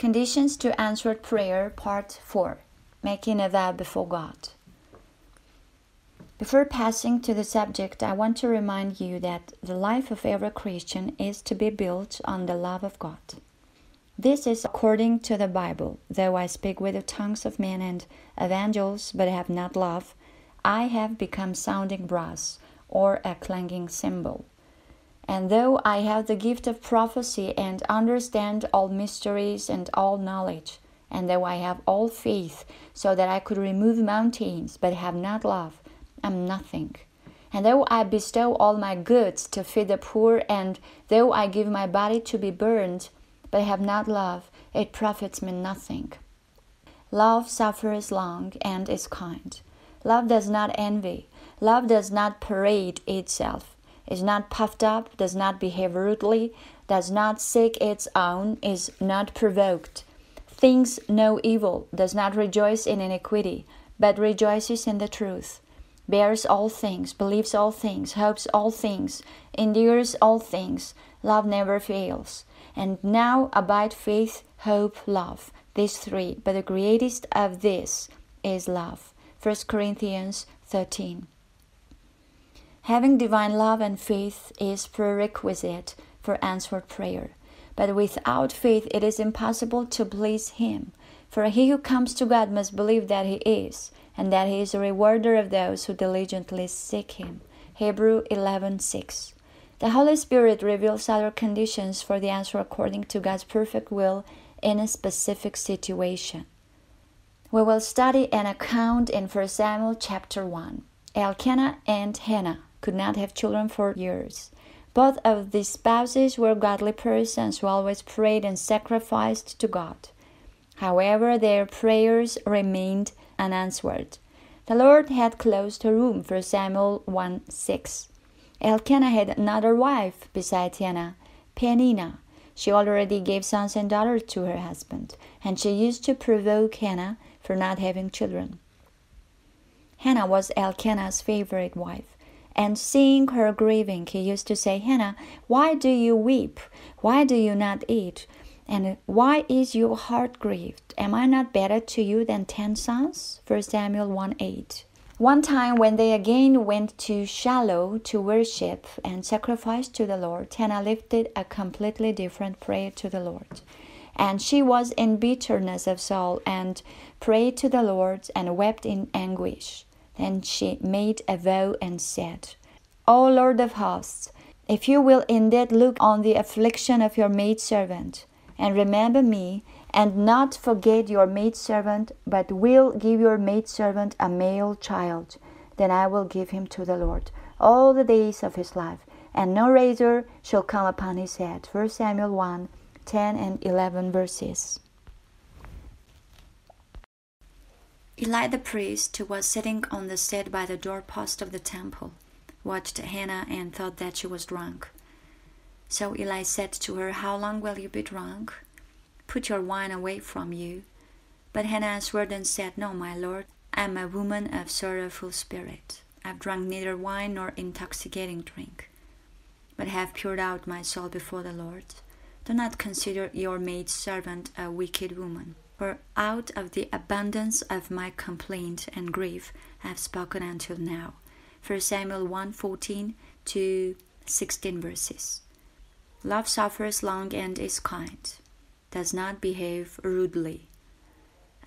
Conditions to Answered Prayer, Part 4 Making a Vow Before God. Before passing to the subject, I want to remind you that the life of every Christian is to be built on the love of God. This is according to the Bible. Though I speak with the tongues of men and of angels, but have not love, I have become sounding brass or a clanging cymbal. And though I have the gift of prophecy and understand all mysteries and all knowledge, and though I have all faith so that I could remove mountains but have not love, I'm nothing. And though I bestow all my goods to feed the poor, and though I give my body to be burned but have not love, it profits me nothing. Love suffers long and is kind. Love does not envy. Love does not parade itself is not puffed up, does not behave rudely, does not seek its own, is not provoked, thinks no evil, does not rejoice in iniquity, but rejoices in the truth, bears all things, believes all things, hopes all things, endures all things, love never fails. And now abide faith, hope, love, these three, but the greatest of these is love. 1 Corinthians 13. Having divine love and faith is prerequisite for answered prayer. But without faith, it is impossible to please Him. For he who comes to God must believe that He is, and that He is a rewarder of those who diligently seek Him. Hebrew 11:6. The Holy Spirit reveals other conditions for the answer according to God's perfect will in a specific situation. We will study an account in 1 Samuel chapter 1. Elkanah and Hannah could not have children for years. Both of these spouses were godly persons who always prayed and sacrificed to God. However, their prayers remained unanswered. The Lord had closed her womb for Samuel 1 6. Elkanah had another wife besides Hannah, Penina. She already gave sons and daughters to her husband, and she used to provoke Hannah for not having children. Hannah was Elkanah's favorite wife and seeing her grieving, he used to say, Hannah, why do you weep? Why do you not eat? And why is your heart grieved? Am I not better to you than ten sons? 1 Samuel 1 8. One time, when they again went to Shiloh to worship and sacrifice to the Lord, Hannah lifted a completely different prayer to the Lord. And she was in bitterness of soul and prayed to the Lord and wept in anguish. Then she made a vow and said, O Lord of hosts, if you will indeed look on the affliction of your maidservant, and remember me, and not forget your maidservant, but will give your maidservant a male child, then I will give him to the Lord all the days of his life, and no razor shall come upon his head. 1 Samuel 1 10 and 11 verses. Eli the priest, who was sitting on the seat by the doorpost of the temple, watched Hannah and thought that she was drunk. So Eli said to her, How long will you be drunk? Put your wine away from you. But Hannah answered and said, No, my lord, I am a woman of sorrowful spirit. I've drunk neither wine nor intoxicating drink, but have poured out my soul before the Lord. Do not consider your maid servant a wicked woman, for out of the abundance of my complaint and grief I have spoken until now. 1 Samuel 1 14 to 16 verses. Love suffers long and is kind, does not behave rudely.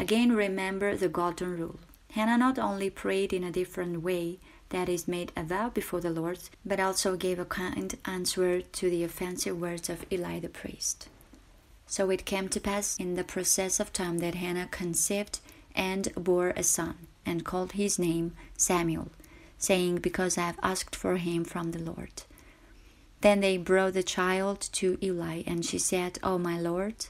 Again, remember the golden rule Hannah not only prayed in a different way, that is, made a vow before the Lord, but also gave a kind answer to the offensive words of Eli the priest. So it came to pass in the process of time that Hannah conceived and bore a son, and called his name Samuel, saying, Because I have asked for him from the Lord. Then they brought the child to Eli, and she said, O oh, my Lord,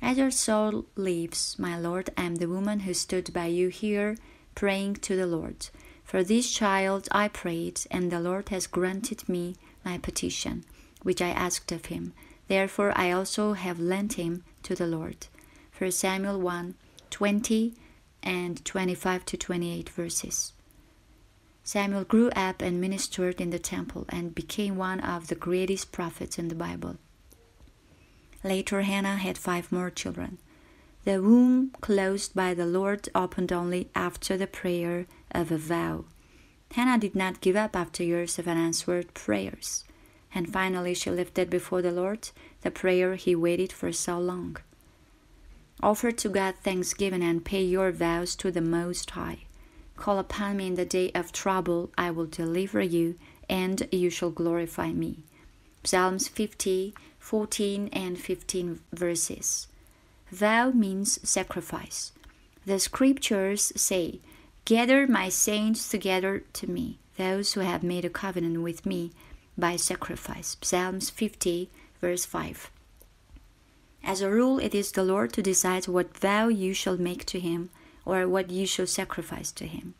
as your soul lives, my Lord, I am the woman who stood by you here praying to the Lord. For this child I prayed, and the Lord has granted me my petition, which I asked of him. Therefore I also have lent him to the Lord. For Samuel 1 20 and 25 to 28 verses. Samuel grew up and ministered in the temple and became one of the greatest prophets in the Bible. Later, Hannah had five more children. The womb closed by the Lord opened only after the prayer of a vow. Hannah did not give up after years of unanswered prayers. And finally, she lifted before the Lord the prayer he waited for so long. Offer to God thanksgiving and pay your vows to the Most High. Call upon me in the day of trouble, I will deliver you, and you shall glorify me. Psalms 50, 14, and 15 verses. Vow means sacrifice. The scriptures say, Gather my saints together to me, those who have made a covenant with me by sacrifice. Psalms 50, verse 5. As a rule, it is the Lord to decide what vow you shall make to him or what you shall sacrifice to him.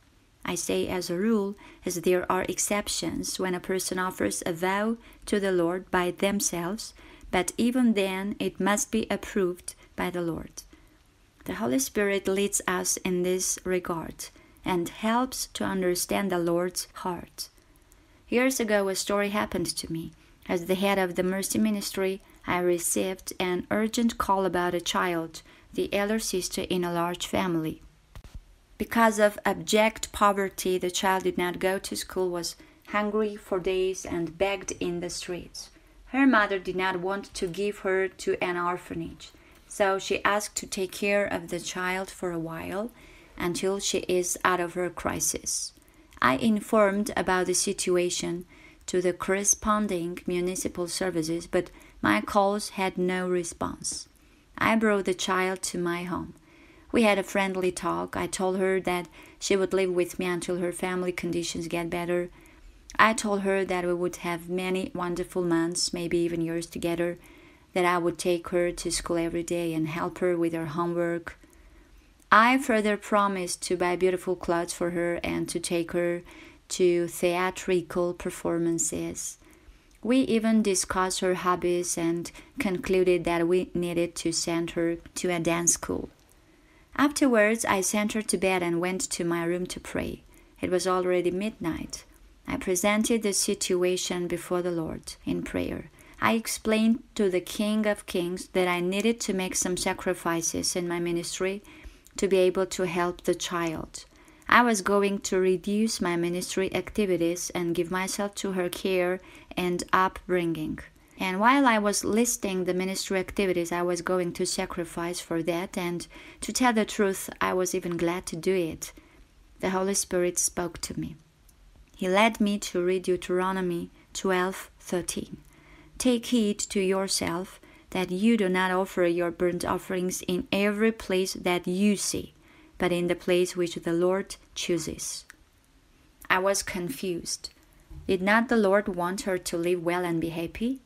I say as a rule, as there are exceptions when a person offers a vow to the Lord by themselves, but even then it must be approved by the Lord. The Holy Spirit leads us in this regard and helps to understand the Lord's heart. Years ago, a story happened to me. As the head of the Mercy Ministry, I received an urgent call about a child, the elder sister in a large family. Because of abject poverty, the child did not go to school, was hungry for days, and begged in the streets. Her mother did not want to give her to an orphanage. So she asked to take care of the child for a while until she is out of her crisis. I informed about the situation to the corresponding municipal services, but my calls had no response. I brought the child to my home. We had a friendly talk. I told her that she would live with me until her family conditions get better. I told her that we would have many wonderful months, maybe even years together, that I would take her to school every day and help her with her homework. I further promised to buy beautiful clothes for her and to take her to theatrical performances. We even discussed her hobbies and concluded that we needed to send her to a dance school. Afterwards, I sent her to bed and went to my room to pray. It was already midnight. I presented the situation before the Lord in prayer I explained to the King of Kings that I needed to make some sacrifices in my ministry to be able to help the child. I was going to reduce my ministry activities and give myself to her care and upbringing. And while I was listing the ministry activities I was going to sacrifice for that, and to tell the truth, I was even glad to do it. The Holy Spirit spoke to me. He led me to read Deuteronomy 12 13. Take heed to yourself that you do not offer your burnt offerings in every place that you see, but in the place which the Lord chooses. I was confused. Did not the Lord want her to live well and be happy?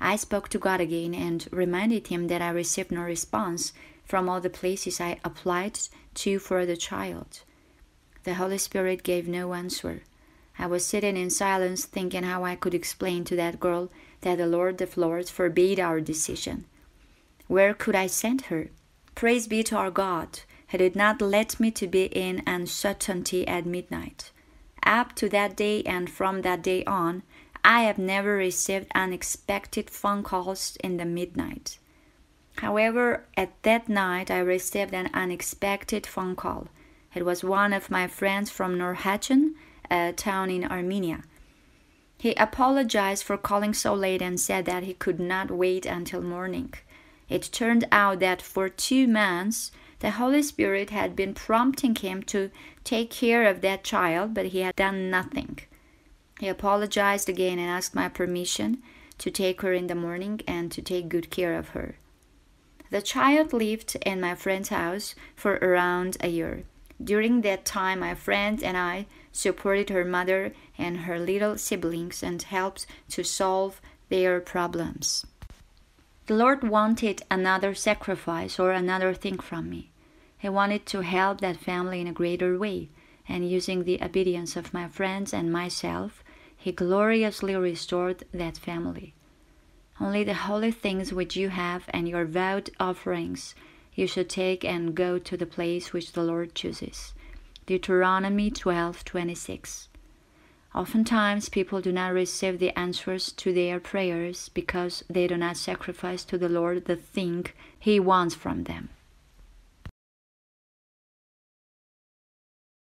I spoke to God again and reminded him that I received no response from all the places I applied to for the child. The Holy Spirit gave no answer. I was sitting in silence thinking how I could explain to that girl that the Lord of Lords forbade our decision. Where could I send her? Praise be to our God, Had it not let me to be in uncertainty at midnight. Up to that day and from that day on, I have never received unexpected phone calls in the midnight. However, at that night I received an unexpected phone call. It was one of my friends from Norhachen, a town in Armenia. He apologized for calling so late and said that he could not wait until morning. It turned out that for two months, the Holy Spirit had been prompting him to take care of that child, but he had done nothing. He apologized again and asked my permission to take her in the morning and to take good care of her. The child lived in my friend's house for around a year. During that time, my friend and I supported her mother and her little siblings, and helped to solve their problems. The Lord wanted another sacrifice or another thing from me. He wanted to help that family in a greater way, and using the obedience of my friends and myself, He gloriously restored that family. Only the holy things which you have and your vowed offerings you should take and go to the place which the Lord chooses. Deuteronomy 12:26. Oftentimes, people do not receive the answers to their prayers because they do not sacrifice to the Lord the thing He wants from them.